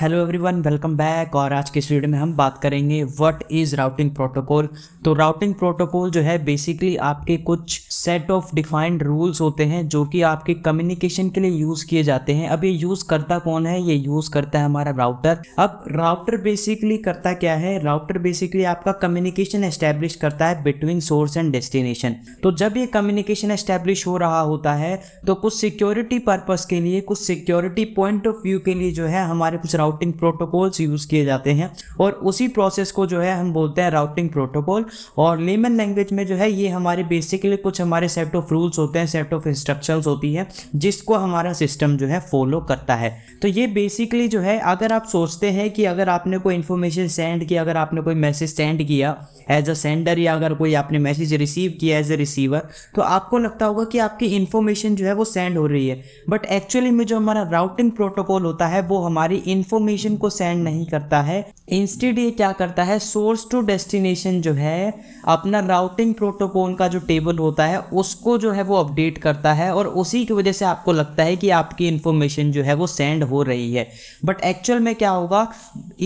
hello everyone welcome back और आज के इस वीडियो में हम बात करेंगे व्हाट इज़ राउटिंग प्रोटोकॉल तो राउटिंग प्रोटोकॉल जो है बेसिकली आपके कुछ सेट ऑफ डिफाइंड रूल्स होते हैं जो कि आपके कम्युनिकेशन के लिए यूज़ किए जाते हैं अब ये यूज़ करता कौन है ये यूज़ करता है हमारा राउटर अब राउटर बेसिकली करता क्या है राउटर बेसिकली आपका कम्युनिकेशन एस्टेब्लिश करता है बिटवीन सोर्स एंड डेस्टिनेशन तो जब ये कम्युनिकेशन एस्टेब्लिश हो रहा होता है तो कुछ सिक्योरिटी पर्पज़ के लिए कुछ सिक्योरिटी पॉइंट ऑफ व्यू के लिए जो है हमारे कुछ राउटिंग प्रोटोकॉल्स यूज़ किए जाते हैं और उसी प्रोसेस को जो है हम बोलते हैं राउटिंग प्रोटोकॉल और लेमन लैंग्वेज में जो है ये हमारे बेसिकली कुछ हमारे सेट ऑफ रूल्स होते हैं सेट ऑफ इंस्ट्रक्शन होती है जिसको हमारा सिस्टम जो है फॉलो करता है तो ये बेसिकली जो है अगर आप सोचते हैं कि अगर आपने कोई इन्फॉर्मेशन सेंड किया अगर आपने कोई मैसेज सेंड किया एज अ सेंडर या अगर कोई आपने मैसेज रिसीव किया एज अ रिसीवर तो आपको लगता होगा कि आपकी इन्फॉर्मेशन जो है वो सेंड हो रही है बट एक्चुअली में जो हमारा राउटिंग प्रोटोकॉल होता है वो हमारी इन्फॉर्मेशन को सेंड नहीं करता है इंस्टेड ये क्या करता है सोर्स टू डेस्टिनेशन जो है अपना राउटिंग प्रोटोकॉल का जो टेबल होता है उसको जो है वो अपडेट करता है और उसी की वजह से आपको लगता है कि आपकी इंफॉर्मेशन जो है वो सेंड हो रही है बट एक्चुअल में क्या होगा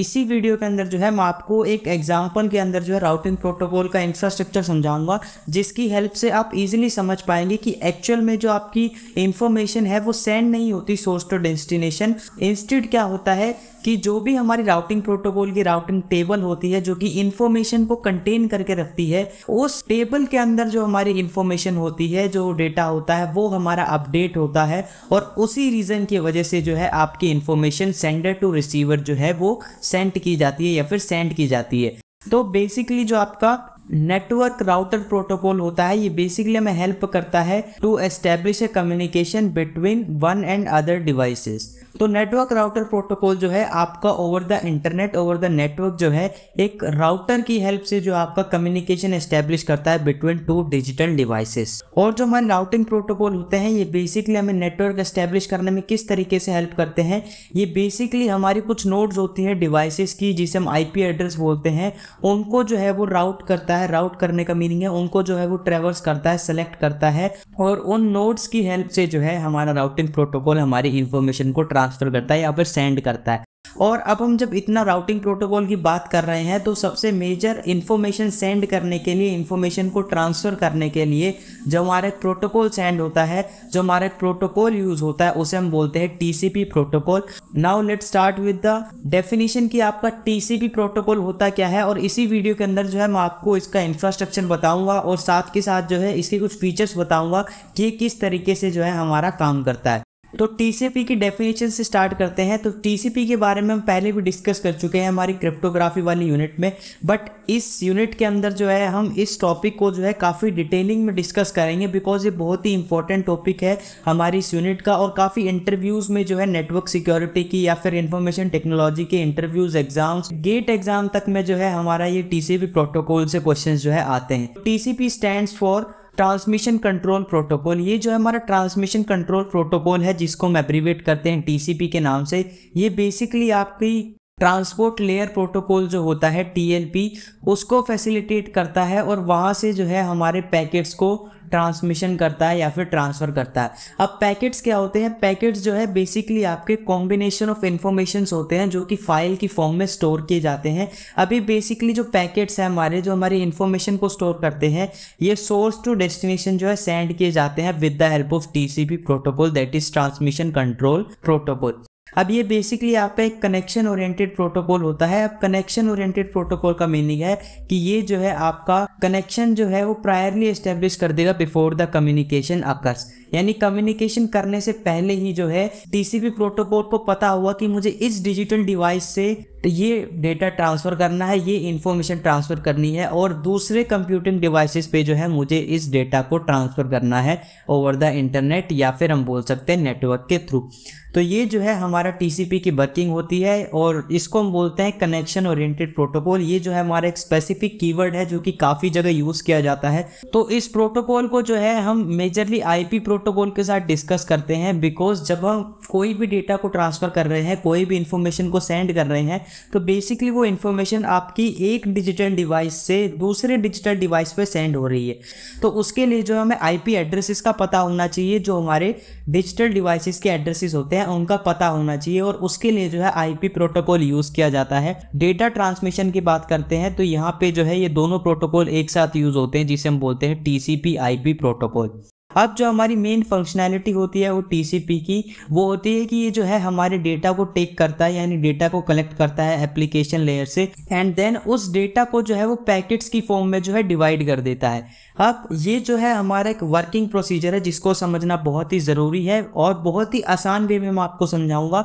इसी वीडियो के अंदर जो है मैं आपको एक एग्जाम्पल के अंदर जो है राउटिंग प्रोटोकॉल का इंफ्रास्ट्रक्चर समझाऊंगा जिसकी हेल्प से आप इजिली समझ पाएंगे कि एक्चुअल में जो आपकी इंफॉर्मेशन है वो सेंड नहीं होती सोर्स टू डेस्टिनेशन इंस्टेड क्या होता है होता है कि जो भी हमारी राउटिंग प्रोटोकॉल की राउटिंग टेबल होती है जो कि इन्फॉर्मेशन को कंटेन करके रखती है उस टेबल के अंदर जो हमारी इन्फॉर्मेशन होती है जो डेटा होता है वो हमारा अपडेट होता है और उसी रीज़न की वजह से जो है आपकी इन्फॉर्मेशन सेंडर टू रिसीवर जो है वो सेंड की जाती है या फिर सेंड की जाती है तो बेसिकली जो आपका नेटवर्क राउटर प्रोटोकॉल होता है ये बेसिकली हमें हेल्प करता है to establish a communication between one and other devices तो नेटवर्क राउटर प्रोटोकॉल जो है आपका over the internet over the network जो है एक राउटर की हेल्प से जो आपका कम्युनिकेशन एस्टेब्लिश करता है बिटवीन टू डिजिटल डिवाइसेस और जो हमारे राउटिंग प्रोटोकॉल होते हैं ये बेसिकली हमें नेटवर्क एस्टेब्लिश करने में किस तरीके से हेल्प करते हैं ये बेसिकली हमारी कुछ नोड्स होती है डिवाइसेस की जिसे हम आई एड्रेस बोलते हैं उनको जो है वो राउट करता है राउट करने का मीनिंग है उनको जो है वो ट्रेवल्स करता है सेलेक्ट करता है और उन नोड्स की हेल्प से जो है हमारा राउटिंग प्रोटोकॉल हमारी इंफॉर्मेशन को ट्रांस ट्रांसफ़र करता है या फिर सेंड करता है और अब हम जब इतना राउटिंग प्रोटोकॉल की बात कर रहे हैं तो सबसे मेजर इन्फॉर्मेशन सेंड करने के लिए इन्फॉर्मेशन को ट्रांसफ़र करने के लिए जो हमारा प्रोटोकॉल सेंड होता है जो हमारा प्रोटोकॉल यूज़ होता है उसे हम बोलते हैं TCP protocol now let start with the definition कि आपका टीसीपी प्रोटोकॉल होता क्या है और इसी वीडियो के अंदर जो है मैं आपको इसका इंफ्रास्ट्रक्चर बताऊँगा और साथ के साथ जो है इसके कुछ फीचर्स बताऊँगा कि किस तरीके से जो है हमारा काम करता है तो टीसीपी की डेफिनेशन से स्टार्ट करते हैं तो टीसीपी के बारे में हम पहले भी डिस्कस कर चुके हैं हमारी क्रिप्टोग्राफी वाली यूनिट में बट इस यूनिट के अंदर जो है हम इस टॉपिक को जो है काफ़ी डिटेलिंग में डिस्कस करेंगे बिकॉज ये बहुत ही इंपॉर्टेंट टॉपिक है हमारी इस यूनिट का और काफ़ी इंटरव्यूज़ में जो है नेटवर्क सिक्योरिटी की या फिर इन्फॉर्मेशन टेक्नोलॉजी के इंटरव्यूज़ एग्जाम्स गेट एग्जाम तक में जो है हमारा ये टी प्रोटोकॉल से क्वेश्चन जो है आते हैं T C stand for transmission control protocol ये जो है हमारा ट्रांसमिशन कंट्रोल प्रोटोकॉल है जिसको हम एब्रीवेट करते हैं टीसीपी के नाम से ये बेसिकली आपकी ट्रांसपोर्ट लेयर प्रोटोकॉल जो होता है टी उसको फैसिलिटेट करता है और वहाँ से जो है हमारे पैकेट्स को ट्रांसमिशन करता है या फिर ट्रांसफ़र करता है अब पैकेट्स क्या होते हैं पैकेट्स जो है बेसिकली आपके कॉम्बिनेशन ऑफ इन्फॉर्मेशन होते हैं जो कि फाइल की फॉर्म में स्टोर किए जाते हैं अभी बेसिकली जो पैकेट्स हैं हमारे जो हमारी इन्फॉर्मेशन को स्टोर करते हैं ये सोर्स टू डेस्टिनेशन जो है सेंड किए जाते हैं with the help of T protocol that is transmission control protocol अब ये बेसिकली आपका एक कनेक्शन ओरिएंटेड प्रोटोकॉल होता है अब कनेक्शन ओरिएंटेड प्रोटोकॉल का मीनिंग है कि ये जो है आपका कनेक्शन जो है वो प्रायरली एस्टेब्लिश कर देगा बिफोर द कम्युनिकेशन अकर्स यानी कम्युनिकेशन करने से पहले ही जो है टीसीपी प्रोटोकॉल को पता हुआ कि मुझे इस डिजिटल डिवाइस से तो ये डेटा ट्रांसफ़र करना है ये इन्फॉर्मेशन ट्रांसफ़र करनी है और दूसरे कंप्यूटिंग डिवाइसेस पे जो है मुझे इस डेटा को ट्रांसफ़र करना है ओवर द इंटरनेट या फिर हम बोल सकते हैं नेटवर्क के थ्रू तो ये जो है हमारा टीसीपी की वर्किंग होती है और इसको हम बोलते हैं कनेक्शन ओरिएंटेड प्रोटोकॉल ये जो है हमारा एक स्पेसिफिक कीवर्ड है जो कि काफ़ी जगह यूज़ किया जाता है तो इस प्रोटोकॉल को जो है हम मेजरली आई प्रो प्रोटोकॉल के साथ डिस्कस करते हैं बिकॉज जब हम कोई भी डेटा को ट्रांसफ़र कर रहे हैं कोई भी इन्फॉर्मेशन को सेंड कर रहे हैं तो बेसिकली वो इन्फॉर्मेशन आपकी एक डिजिटल डिवाइस से दूसरे डिजिटल डिवाइस पर सेंड हो रही है तो उसके लिए जो हमें आई एड्रेसेस का पता होना चाहिए जो हमारे डिजिटल डिवाइसेस के एड्रेसेस होते हैं उनका पता होना चाहिए और उसके लिए जो है पी प्रोटोकॉल यूज़ किया जाता है डेटा ट्रांसमिशन की बात करते हैं तो यहाँ पे जो है ये दोनों प्रोटोकॉल एक साथ यूज़ होते हैं जिसे हम बोलते हैं आई पी प्रोटोकॉल अब जो हमारी मेन फंक्शनैलिटी होती है वो टी की वो होती है कि ये जो है हमारे डेटा को टेक करता है यानी डेटा को कलेक्ट करता है एप्लीकेशन लेयर से एंड देन उस डेटा को जो है वो पैकेट्स की फॉर्म में जो है डिवाइड कर देता है अब ये जो है हमारा एक वर्किंग प्रोसीजर है जिसको समझना बहुत ही ज़रूरी है और बहुत ही आसान वे में मैं आपको समझाऊंगा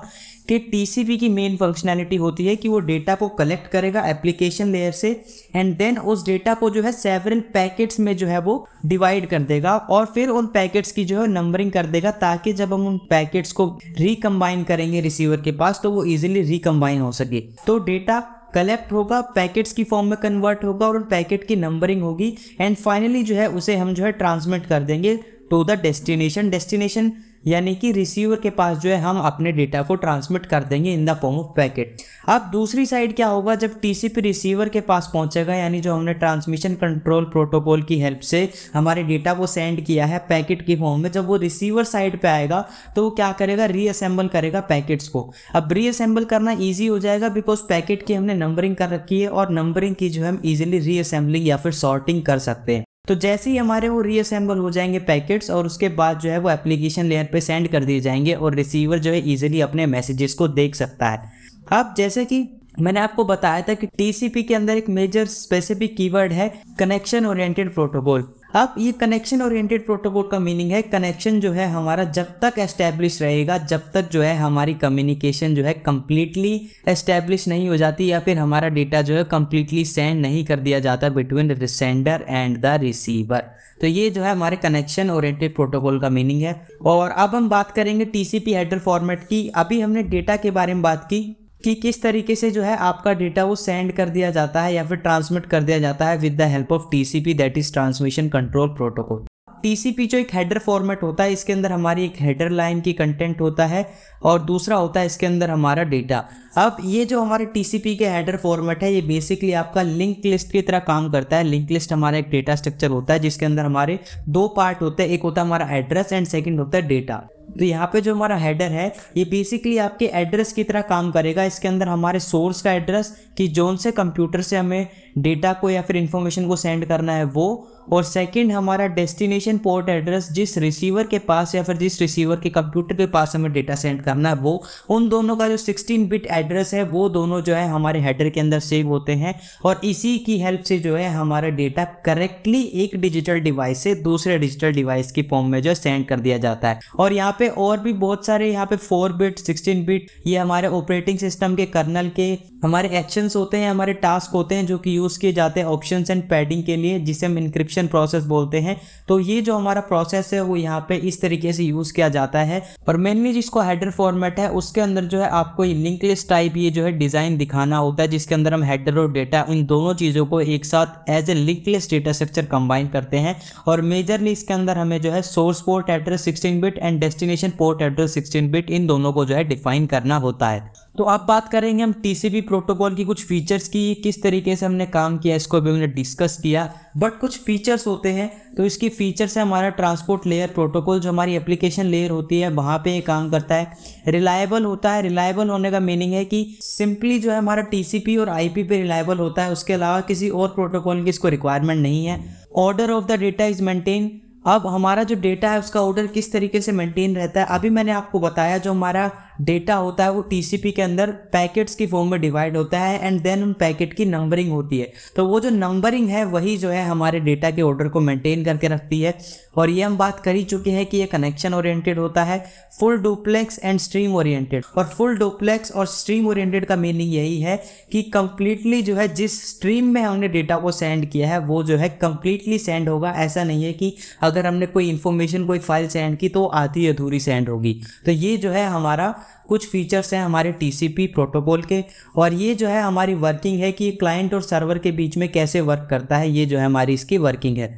कि टीसीपी की मेन फंक्शनैलिटी होती है कि वो डेटा को कलेक्ट करेगा एप्लीकेशन लेयर से एंड देन उस डेटा को जो है सेवरल पैकेट्स में जो है वो डिवाइड कर देगा और फिर उन पैकेट्स की जो है नंबरिंग कर देगा ताकि जब हम उन पैकेट्स को रिकम्बाइन करेंगे रिसीवर के पास तो वो ईजिली रिकम्बाइन हो सके तो डेटा कलेक्ट होगा पैकेट्स की फॉर्म में कन्वर्ट होगा और उन पैकेट की नंबरिंग होगी एंड फाइनली जो है उसे हम जो है ट्रांसमिट कर देंगे टू द डेस्टिनेशन डेस्टिनेशन यानी कि रिसीवर के पास जो है हम अपने डेटा को ट्रांसमिट कर देंगे in the form of packet अब दूसरी साइड क्या होगा जब टीसीपी रिसीवर के पास पहुंचेगा यानी जो हमने ट्रांसमिशन कंट्रोल प्रोटोकॉल की हेल्प से हमारे डेटा को सेंड किया है पैकेट की फॉर्म में जब वो रिसीवर साइड पे आएगा तो वो क्या करेगा रीअसेंबल करेगा पैकेट्स को अब रीअसेंबल करना ईजी हो जाएगा बिकॉज पैकेट की हमने नंबरिंग कर रखी है और नंबरिंग की जो हम ईजिली रीअसेंबलिंग या फिर सॉर्टिंग कर सकते हैं तो जैसे ही हमारे वो रीअसेंबल हो जाएंगे पैकेट्स और उसके बाद जो है वो एप्लीकेशन लेयर पे सेंड कर दिए जाएंगे और रिसीवर जो है इजीली अपने मैसेजेस को देख सकता है अब जैसे कि मैंने आपको बताया था कि टीसीपी के अंदर एक मेजर स्पेसिफिक कीवर्ड है कनेक्शन ओरिएंटेड प्रोटोकॉल अब ये कनेक्शन ओरिएंटेड प्रोटोकॉल का मीनिंग है कनेक्शन जो है हमारा जब तक एस्टेब्लिश रहेगा जब तक जो है हमारी कम्युनिकेशन जो है कम्प्लीटली एस्टेब्लिश नहीं हो जाती या फिर हमारा डेटा जो है कम्प्लीटली सेंड नहीं कर दिया जाता between the sender and the receiver तो ये जो है हमारे कनेक्शन ओरिएंटेड प्रोटोकॉल का मीनिंग है और अब हम बात करेंगे टीसीपी हेडर फॉर्मेट की अभी हमने डेटा के बारे में बात की कि किस तरीके से जो है आपका डेटा वो सेंड कर दिया जाता है या फिर ट्रांसमिट कर दिया जाता है with the help of TCP that is transmission control protocol TCP जो एक हेडर फॉर्मेट होता है इसके अंदर हमारी एक हेडर लाइन की कंटेंट होता है और दूसरा होता है इसके अंदर हमारा डेटा अब ये जो हमारे टीसीपी के हेडर फॉर्मेट है ये बेसिकली आपका लिंक लिस्ट की तरह काम करता है लिंक लिस्ट हमारा एक डेटा स्ट्रक्चर होता है जिसके अंदर हमारे दो पार्ट होते हैं एक होता है हमारा एड्रेस एंड सेकेंड होता है डेटा तो यहाँ पे जो हमारा हेडर है ये बेसिकली आपके एड्रेस की तरह काम करेगा इसके अंदर हमारे सोर्स का एड्रेस कि जोन से कंप्यूटर से हमें डेटा को या फिर इन्फॉर्मेशन को सेंड करना है वो और सेकंड हमारा डेस्टिनेशन पोर्ट एड्रेस जिस रिसीवर के पास या फिर जिस रिसीवर के कंप्यूटर के पास हमें डेटा सेंड करना है वो उन दोनों का जो 16 बिट एड्रेस है वो दोनों जो है हमारे हेडर के अंदर सेव होते हैं और इसी की हेल्प से जो है हमारा डेटा करेक्टली एक डिजिटल डिवाइस से दूसरे डिजिटल डिवाइस की फॉर्म में जो सेंड कर दिया जाता है और यहाँ पे और भी बहुत सारे यहाँ पे फोर बिट सिक्सटीन बिट ये हमारे ऑपरेटिंग सिस्टम के कर्नल के हमारे एक्शंस होते हैं हमारे टास्क होते हैं जो कि यूज़ किए जाते हैं ऑप्शन एंड पैडिंग के लिए जिसे हम इंक्रिप्ट सब्सक्रिप्शन प्रोसेस बोलते हैं तो ये जो हमारा प्रोसेस है वो यहाँ पे इस तरीके से यूज़ किया जाता है पर मेनली जिसको हेडर फॉर्मेट है उसके अंदर जो है आपको लिंक लिस्ट टाइप ये जो है डिज़ाइन दिखाना होता है जिसके अंदर हम हेडर और डेटा इन दोनों चीज़ों को एक साथ as a link list data structure combine करते हैं और मेजरली इसके अंदर हमें जो है source port address sixteen bit and destination port address sixteen bit इन दोनों को जो है डिफाइन करना होता है तो अब बात करेंगे हम टीसीपी प्रोटोकॉल की कुछ फीचर्स की किस तरीके से हमने काम किया इसको भी हमने डिस्कस किया बट कुछ फीचर फीचर्स होते हैं तो इसकी फीचर्स है हमारा ट्रांसपोर्ट लेयर प्रोटोकॉल जो हमारी एप्लीकेशन लेयर होती है वहाँ पे ये काम करता है रिलायबल होता है रिलायबल होने का मीनिंग है कि सिंपली जो है हमारा टीसीपी और आईपी पे रिलायबल होता है उसके अलावा किसी और प्रोटोकॉल की इसको रिक्वायरमेंट नहीं है order of the data is maintain अब हमारा जो डेटा है उसका ऑर्डर किस तरीके से मेंटेन रहता है अभी मैंने आपको बताया जो हमारा डेटा होता है वो टी के अंदर पैकेट्स की फॉर्म में डिवाइड होता है एंड देन उन पैकेट की नंबरिंग होती है तो वो जो नंबरिंग है वही जो है हमारे डेटा के ऑर्डर को मेंटेन करके रखती है और ये हम बात कर ही चुके हैं कि ये कनेक्शन ओरिएंटेड होता है full duplex and stream oriented और फुल डुप्लेक्स और स्ट्रीम ओरिएंटेड का मीनिंग यही है कि कंप्लीटली जो है जिस स्ट्रीम में हमने डेटा को सेंड किया है वो जो है कंप्लीटली सेंड होगा ऐसा नहीं है कि अगर हमने कोई इन्फॉर्मेशन कोई फाइल सेंड की तो आधी अधूरी सेंड होगी तो ये जो है हमारा कुछ फीचर्स हैं हमारे टीसीपी प्रोटोकॉल के और ये जो है हमारी वर्किंग है कि क्लाइंट और सर्वर के बीच में कैसे वर्क करता है ये जो है हमारी इसकी वर्किंग है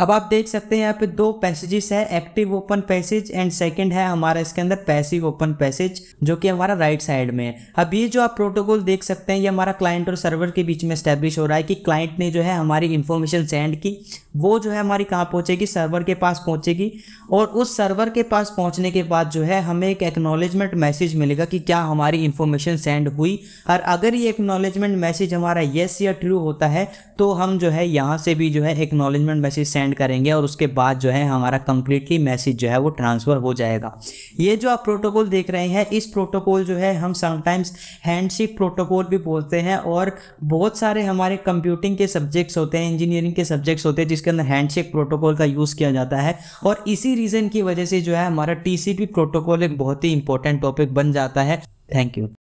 अब आप देख सकते हैं यहाँ पे दो पैसेजेस है active open passage and second है हमारा इसके अंदर पैसिव ओपन पैसेज जो कि हमारा राइट साइड में है अब ये जो आप प्रोटोकॉल देख सकते हैं ये हमारा क्लाइंट और सर्वर के बीच में स्टैब्लिश हो रहा है कि क्लाइंट ने जो है हमारी इन्फॉर्मेशन सेंड की वो जो है हमारी कहाँ पहुँचेगी सर्वर के पास पहुँचेगी और उस सर्वर के पास पहुँचने के बाद जो है हमें एक एक्नॉलेजमेंट मैसेज मिलेगा कि क्या हमारी इन्फॉर्मेशन सेंड हुई और अगर ये एक्नॉलेजमेंट मैसेज हमारा येस या ट्रू होता है तो हम जो है यहाँ से भी जो है एक्नॉलेजमेंट मैसेज सेंड सेंड करेंगे और उसके बाद जो है हमारा कंप्लीटली मैसेज जो है वो ट्रांसफ़र हो जाएगा ये जो आप प्रोटोकॉल देख रहे हैं इस प्रोटोकॉल जो है हम समटाइम्स हैंडशेक प्रोटोकॉल भी बोलते हैं और बहुत सारे हमारे कंप्यूटिंग के सब्जेक्ट्स होते हैं इंजीनियरिंग के सब्जेक्ट्स होते हैं जिसके अंदर हैंडशेक प्रोटोकॉल का यूज़ किया जाता है और इसी रीज़न की वजह से जो है हमारा टी प्रोटोकॉल एक बहुत ही इंपॉर्टेंट टॉपिक बन जाता है थैंक यू